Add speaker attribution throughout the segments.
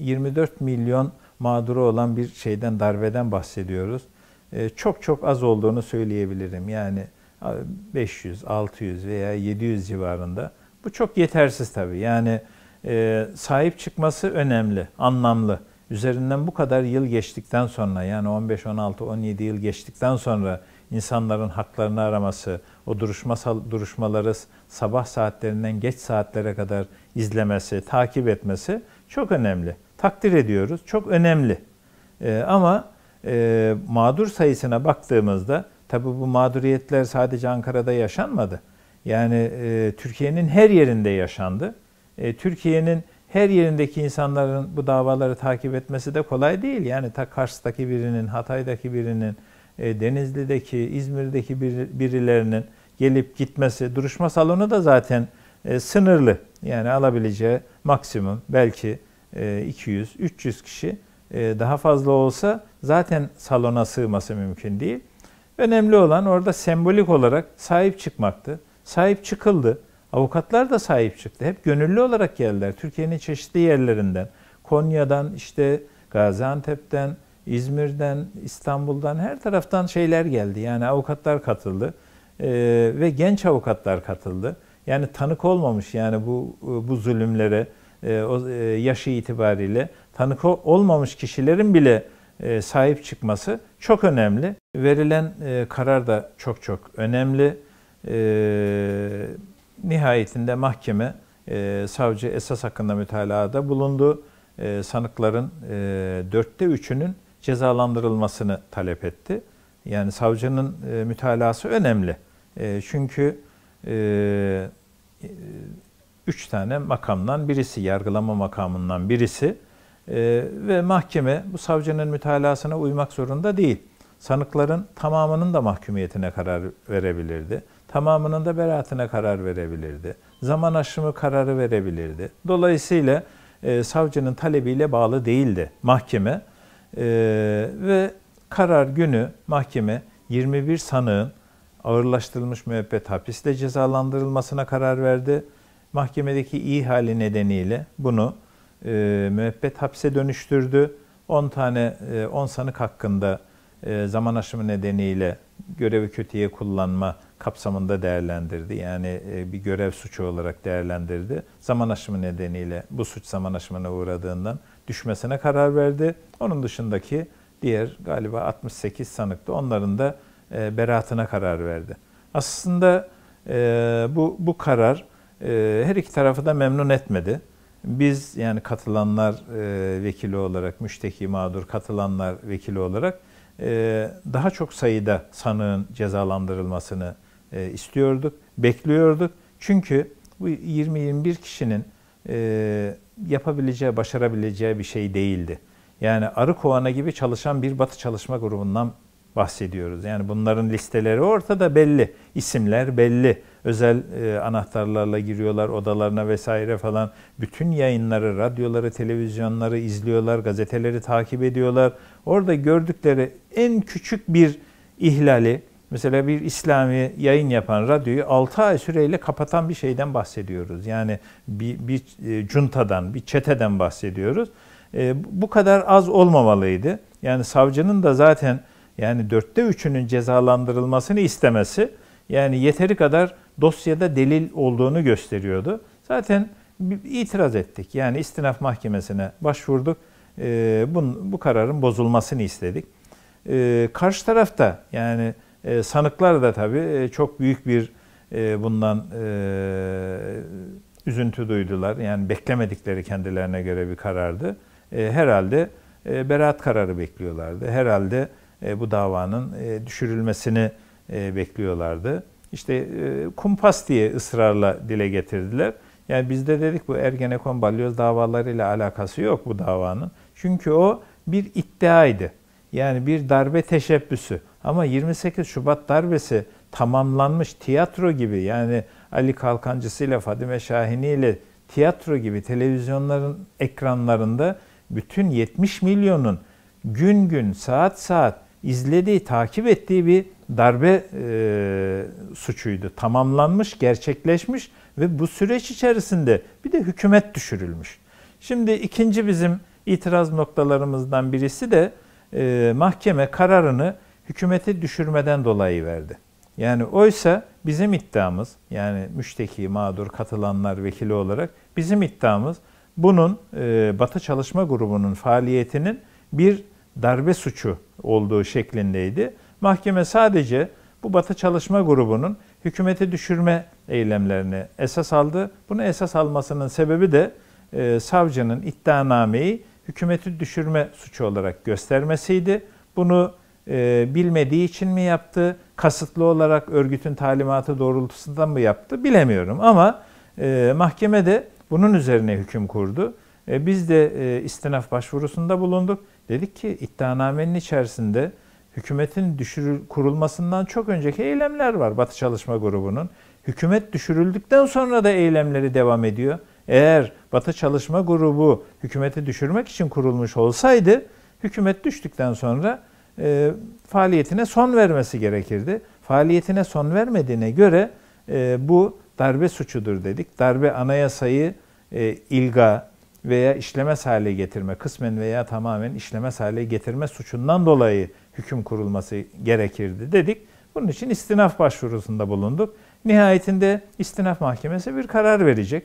Speaker 1: 24 milyon mağduru olan bir şeyden darbeden bahsediyoruz. Ee, çok çok az olduğunu söyleyebilirim. Yani 500, e, 600 veya 700 civarında. Bu çok yetersiz tabii. Yani e, sahip çıkması önemli, anlamlı. Üzerinden bu kadar yıl geçtikten sonra yani 15, 16, 17 yıl geçtikten sonra insanların haklarını araması, o duruşma duruşmaları sabah saatlerinden geç saatlere kadar izlemesi, takip etmesi çok önemli takdir ediyoruz. Çok önemli. E, ama e, mağdur sayısına baktığımızda tabi bu mağduriyetler sadece Ankara'da yaşanmadı. Yani e, Türkiye'nin her yerinde yaşandı. E, Türkiye'nin her yerindeki insanların bu davaları takip etmesi de kolay değil. Yani ta Kars'taki birinin, Hatay'daki birinin, e, Denizli'deki, İzmir'deki bir, birilerinin gelip gitmesi, duruşma salonu da zaten e, sınırlı. Yani alabileceği maksimum belki 200-300 e, kişi e, daha fazla olsa zaten salona sığması mümkün değil. Önemli olan orada sembolik olarak sahip çıkmaktı. Sahip çıkıldı. Avukatlar da sahip çıktı. Hep gönüllü olarak geldiler. Türkiye'nin çeşitli yerlerinden, Konya'dan, işte Gaziantep'ten, İzmir'den, İstanbul'dan her taraftan şeyler geldi. Yani avukatlar katıldı ee, ve genç avukatlar katıldı. Yani tanık olmamış yani bu bu zulümlere, e, o e, yaşı itibariyle tanık olmamış kişilerin bile e, sahip çıkması çok önemli. Verilen karar da çok çok önemli. nihayetinde mahkeme savcı esas hakkında mütalaada bulundu. sanıkların dörtte üçünün cezalandırılmasını talep etti. Yani savcının e, mütalası önemli. çünkü üç tane makamdan birisi, yargılama makamından birisi e, ve mahkeme bu savcının mütalasına uymak zorunda değil. Sanıkların tamamının da mahkumiyetine karar verebilirdi. Tamamının da beraatine karar verebilirdi. Zaman aşımı kararı verebilirdi. Dolayısıyla e, savcının talebiyle bağlı değildi mahkeme. E, ve karar günü mahkeme 21 sanığın ağırlaştırılmış müebbet hapisle cezalandırılmasına karar verdi. Mahkemedeki iyi hali nedeniyle bunu e, müebbet hapse dönüştürdü. 10 tane 10 e, sanık hakkında e, zaman aşımı nedeniyle görevi kötüye kullanma kapsamında değerlendirdi. Yani e, bir görev suçu olarak değerlendirdi. Zaman aşımı nedeniyle bu suç zaman aşımına uğradığından düşmesine karar verdi. Onun dışındaki diğer galiba 68 sanıkta onların da e, beraatına karar verdi. Aslında e, bu bu karar ee, her iki tarafı da memnun etmedi. Biz yani katılanlar e, vekili olarak, müşteki mağdur katılanlar vekili olarak e, daha çok sayıda sanığın cezalandırılmasını e, istiyorduk, bekliyorduk. Çünkü bu 20-21 kişinin yapabileceği, başarabileceği bir şey değildi. Yani arı kovana gibi çalışan bir batı çalışma grubundan bahsediyoruz. Yani bunların listeleri ortada belli. İsimler belli. Özel e, anahtarlarla giriyorlar odalarına vesaire falan. Bütün yayınları, radyoları, televizyonları izliyorlar, gazeteleri takip ediyorlar. Orada gördükleri en küçük bir ihlali, mesela bir İslami yayın yapan radyoyu 6 ay süreyle kapatan bir şeyden bahsediyoruz. Yani bir, bir e, cuntadan, bir çeteden bahsediyoruz. E, bu kadar az olmamalıydı. Yani savcının da zaten yani dörtte üçünün cezalandırılmasını istemesi yani yeteri kadar dosyada delil olduğunu gösteriyordu. Zaten itiraz ettik. Yani istinaf mahkemesine başvurduk. E, ee, bunun, bu kararın bozulmasını istedik. E, karşı tarafta yani e, sanıklar da tabii e, çok büyük bir e, bundan e, üzüntü duydular. Yani beklemedikleri kendilerine göre bir karardı. E, herhalde e, beraat kararı bekliyorlardı. Herhalde e, bu davanın e, düşürülmesini e, bekliyorlardı. İşte kumpas diye ısrarla dile getirdiler. Yani biz de dedik bu Ergenekon balyoz davalarıyla alakası yok bu davanın. Çünkü o bir iddiaydı. Yani bir darbe teşebbüsü. Ama 28 Şubat darbesi tamamlanmış tiyatro gibi yani Ali Kalkancısı ile Fadime Şahini ile tiyatro gibi televizyonların ekranlarında bütün 70 milyonun gün gün saat saat izlediği, takip ettiği bir darbe e, suçuydu. Tamamlanmış, gerçekleşmiş ve bu süreç içerisinde bir de hükümet düşürülmüş. Şimdi ikinci bizim itiraz noktalarımızdan birisi de e, mahkeme kararını hükümeti düşürmeden dolayı verdi. Yani oysa bizim iddiamız yani müşteki, mağdur, katılanlar vekili olarak bizim iddiamız bunun e, Batı Çalışma Grubu'nun faaliyetinin bir darbe suçu olduğu şeklindeydi. Mahkeme sadece bu Batı Çalışma Grubu'nun hükümeti düşürme eylemlerini esas aldı. Bunu esas almasının sebebi de e, savcının iddianameyi hükümeti düşürme suçu olarak göstermesiydi. Bunu e, bilmediği için mi yaptı, kasıtlı olarak örgütün talimatı doğrultusunda mı yaptı bilemiyorum. Ama e, mahkeme de bunun üzerine hüküm kurdu. E, biz de e, istinaf başvurusunda bulunduk. Dedik ki iddianamenin içerisinde hükümetin düşürül kurulmasından çok önceki eylemler var Batı Çalışma Grubu'nun. Hükümet düşürüldükten sonra da eylemleri devam ediyor. Eğer Batı Çalışma Grubu hükümeti düşürmek için kurulmuş olsaydı hükümet düştükten sonra e, faaliyetine son vermesi gerekirdi. Faaliyetine son vermediğine göre e, bu darbe suçudur dedik. Darbe anayasayı e, ilga, veya işlemez hale getirme, kısmen veya tamamen işlemez hale getirme suçundan dolayı hüküm kurulması gerekirdi dedik. Bunun için istinaf başvurusunda bulunduk. Nihayetinde istinaf mahkemesi bir karar verecek.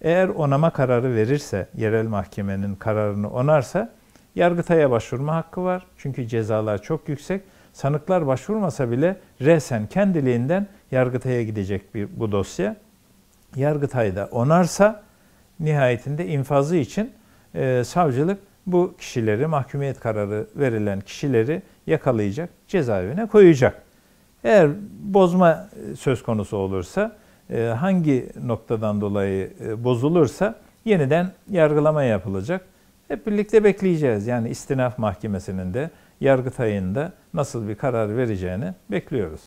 Speaker 1: Eğer onama kararı verirse, yerel mahkemenin kararını onarsa Yargıtay'a başvurma hakkı var. Çünkü cezalar çok yüksek. Sanıklar başvurmasa bile resen kendiliğinden Yargıtay'a gidecek bir bu dosya. Yargıtay'da onarsa nihayetinde infazı için e, savcılık bu kişileri, mahkumiyet kararı verilen kişileri yakalayacak, cezaevine koyacak. Eğer bozma e, söz konusu olursa, e, hangi noktadan dolayı e, bozulursa yeniden yargılama yapılacak. Hep birlikte bekleyeceğiz. Yani istinaf mahkemesinin de Yargıtay'ın da nasıl bir karar vereceğini bekliyoruz.